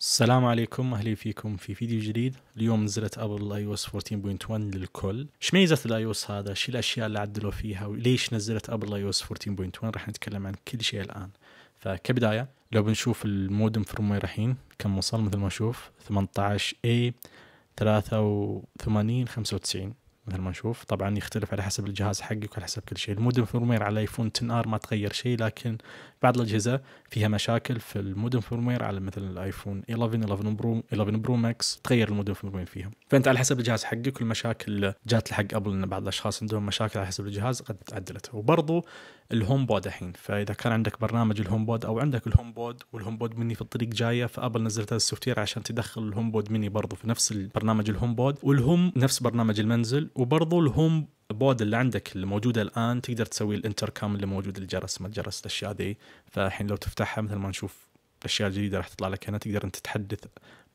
السلام عليكم اهلا فيكم في فيديو جديد اليوم نزلت ابل اي او اس 14.1 للكل ايش ميزه الاي او اس هذا ايش الاشياء اللي عدلوا فيها وليش نزلت ابل اي او اس 14.1 راح نتكلم عن كل شيء الان فكبدايه لو بنشوف المودم وين الحين كم وصل مثل ما نشوف 18 a 83 95 مثل ما نشوف طبعا يختلف على حسب الجهاز حقك وعلى حسب كل شيء المودم فيرموير على ايفون 10 ار ما تغير شيء لكن بعض الاجهزه فيها مشاكل في المودم فيرموير على مثل الايفون 11 11 برو 11 برو ماكس تغير المودم فيرموير فيها فانت على حسب الجهاز حقك والمشاكل اللي جات لحق قبل ان بعض الاشخاص عندهم مشاكل على حسب الجهاز قد تعدلت وبرضو الهوم بود الحين فاذا كان عندك برنامج الهوم بود او عندك الهوم بود والهوم بود مني في الطريق جايه فابل نزلت هذا السوفت عشان تدخل الهوم بود مني برضو في نفس البرنامج الهوم بود والهوم نفس برنامج المنزل وبرضو الهوم بود اللي عندك اللي موجودة الان تقدر تسوي الانتركم اللي موجود الجرس ما الجرس الاشياء ذي فالحين لو تفتحها مثل ما نشوف الاشياء الجديده راح تطلع لك هنا تقدر انت تحدث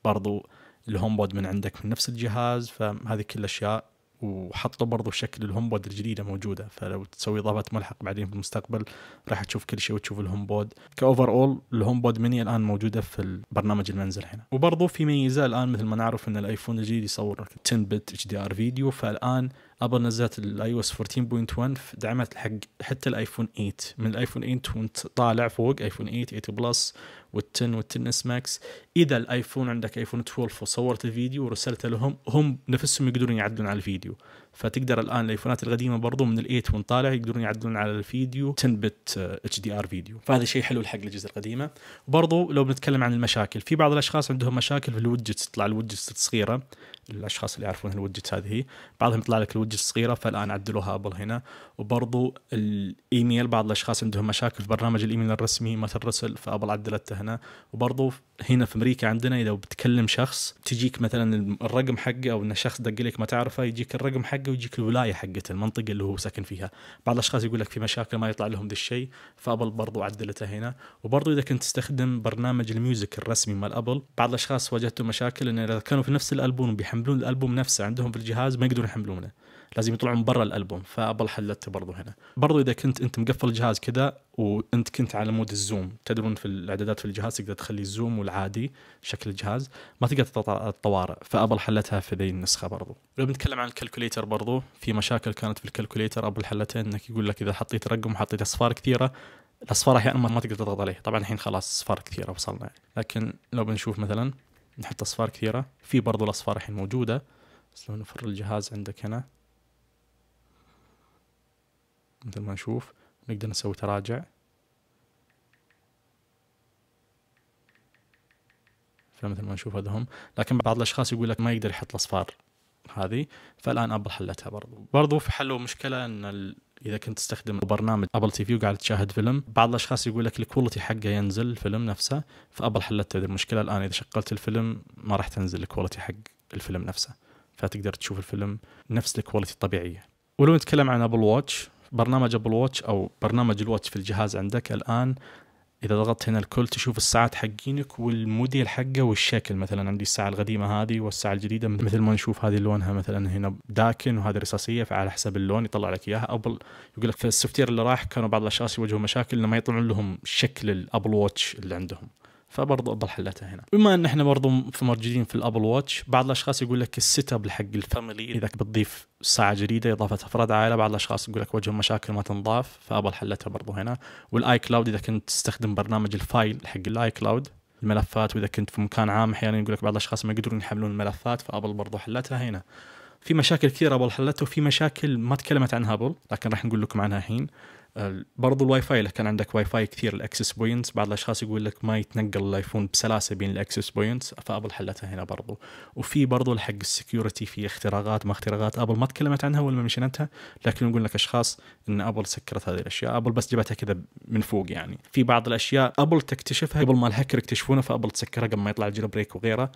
برضو الهوم بود من عندك من نفس الجهاز فهذه كل الاشياء وحطوا برضو شكل الهومبود الجديده موجوده فلو تسوي اضافه ملحق بعدين في المستقبل راح تشوف كل شيء وتشوف الهومبود كاوفر اول الهومبود مني الان موجوده في البرنامج المنزل هنا وبرضو في ميزه الان مثل ما نعرف ان الايفون الجديد يصور 10 بت اتش دي ار فيديو فالان ابل نزلت الاي او اس 14.1 دعمت حق حتى الايفون 8 من الايفون 8 وانت طالع فوق ايفون 8 8 بلس وال10 وال10 اس ماكس اذا الايفون عندك ايفون 12 وصورت الفيديو ورسلته لهم هم نفسهم يقدرون يعدلون على الفيديو فتقدر الان الايفونات القديمه برضو من الايت وان طالع يقدرون يعدلون على الفيديو 10 بت uh, اتش دي ار فيديو فهذا شيء حلو الحق الاجهزه القديمه وبرضو لو بنتكلم عن المشاكل في بعض الاشخاص عندهم مشاكل في الوجتس تطلع الوجتس الصغيره الاشخاص اللي يعرفون الوجتس هذه بعضهم يطلع لك الوجت الصغيره فالان عدلوها ابل هنا وبرضو الايميل بعض الاشخاص عندهم مشاكل في برنامج الايميل الرسمي ما ترسل فابل عدلته هنا وبرضو هنا في امريكا عندنا اذا بتكلم شخص تجيك مثلا الرقم حقه او ان شخص دق لك ما تعرفه يجيك الرقم حقه حقه ويجيك الولايه حقته المنطقه اللي هو ساكن فيها بعض الاشخاص يقول لك في مشاكل ما يطلع لهم ذا الشيء فابل برضو عدلته هنا وبرضو اذا كنت تستخدم برنامج الميوزك الرسمي مال ابل بعض الاشخاص واجهتهم مشاكل ان اذا كانوا في نفس الالبوم بيحملون الالبوم نفسه عندهم في الجهاز ما يقدرون يحملونه لازم يطلعون برا الالبوم فابل حلته برضو هنا برضو اذا كنت انت مقفل الجهاز كذا وانت كنت على مود الزوم تدرون في الاعدادات في الجهاز تقدر تخلي الزوم والعادي شكل الجهاز ما تقدر تطلع الطوارئ فابل حلتها في ذي النسخه برضو لو بنتكلم عن الكالكوليتر برضو في مشاكل كانت في الكالكوليتر ابل حلتها انك يقول لك اذا حطيت رقم وحطيت اصفار كثيره الاصفار احيانا ما تقدر تضغط عليه طبعا الحين خلاص اصفار كثيره وصلنا يعني. لكن لو بنشوف مثلا نحط اصفار كثيره في برضو الاصفار الحين موجوده بس لو نفر الجهاز عندك هنا مثل ما نشوف نقدر نسوي تراجع فمثل ما نشوف هذهم لكن بعض الاشخاص يقول لك ما يقدر يحط الاصفار هذه فالان ابل حلتها برضو برضو في حلوا مشكله ان ال... اذا كنت تستخدم برنامج ابل تي في وقاعد تشاهد فيلم بعض الاشخاص يقول لك الكواليتي حقه ينزل الفيلم نفسه فابل حلت هذه المشكله الان اذا شغلت الفيلم ما راح تنزل الكواليتي حق الفيلم نفسه فتقدر تشوف الفيلم نفس الكواليتي الطبيعيه ولو نتكلم عن ابل واتش برنامج ابل واتش او برنامج الواتش في الجهاز عندك الان اذا ضغطت هنا الكل تشوف الساعات حقينك والموديل حقه والشكل مثلا عندي الساعه القديمه هذه والساعه الجديده مثل ما نشوف هذه لونها مثلا هنا داكن وهذه رصاصيه فعلى حسب اللون يطلع لك اياها ابل يقول لك في السوفتير اللي راح كانوا بعض الاشخاص يواجهوا مشاكل لما يطلعون لهم شكل الابل واتش اللي عندهم فبرضه ابل حلتها هنا بما ان احنا برضه في موجودين في الابل واتش بعض الاشخاص يقول لك السيت اب حق الفاميلي اذا بتضيف ساعه جديده اضافه افراد عائله بعض الاشخاص يقول لك وجه مشاكل ما تنضاف فابل حلتها برضه هنا والاي كلاود اذا كنت تستخدم برنامج الفايل حق الاي كلاود الملفات واذا كنت في مكان عام احيانا يقول لك بعض الاشخاص ما يقدرون يحملون الملفات فابل برضه حلتها هنا في مشاكل كثيره ابل حلتها وفي مشاكل ما تكلمت عنها ابل لكن راح نقول لكم عنها الحين برضو الواي فاي لو كان عندك واي فاي كثير الاكسس بوينتس بعض الاشخاص يقول لك ما يتنقل الايفون بسلاسه بين الاكسس بوينتس فابل حلتها هنا برضو وفي برضو حق السكيورتي في اختراقات ما اختراقات ابل ما تكلمت عنها ولا ما منشنتها لكن نقول لك اشخاص ان ابل سكرت هذه الاشياء ابل بس جابتها كذا من فوق يعني في بعض الاشياء ابل تكتشفها قبل ما الهكر يكتشفونها فابل تسكرها قبل ما يطلع الجيل بريك وغيره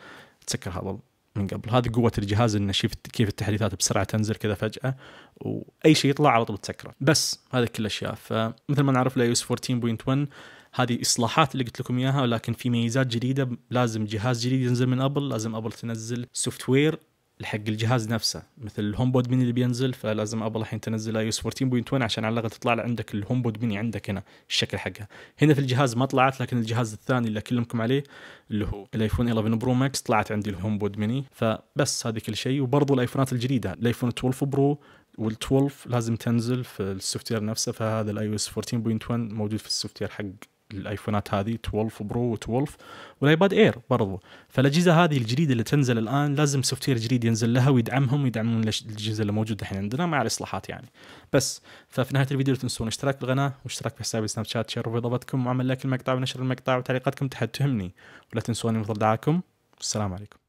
تسكرها ابل من قبل هذه قوه الجهاز انه شوف كيف التحديثات بسرعه تنزل كذا فجاه واي شيء يطلع على طول تسكره بس هذه كل الاشياء فمثل ما نعرف لايوس 14.1 هذه اصلاحات اللي قلت لكم اياها ولكن في ميزات جديده لازم جهاز جديد ينزل من ابل لازم ابل تنزل سوفت وير حق الجهاز نفسه مثل الهوم بود ميني اللي بينزل فلازم ابل الحين تنزل اي اس 14.1 عشان على الاقل تطلع عندك الهوم بود ميني عندك هنا الشكل حقها هنا في الجهاز ما طلعت لكن الجهاز الثاني اللي اكلمكم عليه اللي هو الايفون 11 برو ماكس طلعت عندي الهوم بود ميني فبس هذه كل شيء وبرضه الايفونات الجديده الايفون 12 برو وال12 لازم تنزل في السوفت وير نفسه فهذا الاي او اس 14.1 موجود في السوفت وير حق الايفونات هذه 12 برو و12 والايباد اير برضو فالاجهزه هذه الجديده اللي تنزل الان لازم سوفت وير جديد ينزل لها ويدعمهم ويدعمون الاجهزه اللي موجوده الحين عندنا مع الاصلاحات يعني بس ففي نهايه الفيديو لا تنسون اشتراك بالقناه واشتراك في حسابي سناب شات شير بضبطكم وعمل لايك المقطع ونشر المقطع وتعليقاتكم تحت تهمني ولا تنسوني من دعاكم والسلام عليكم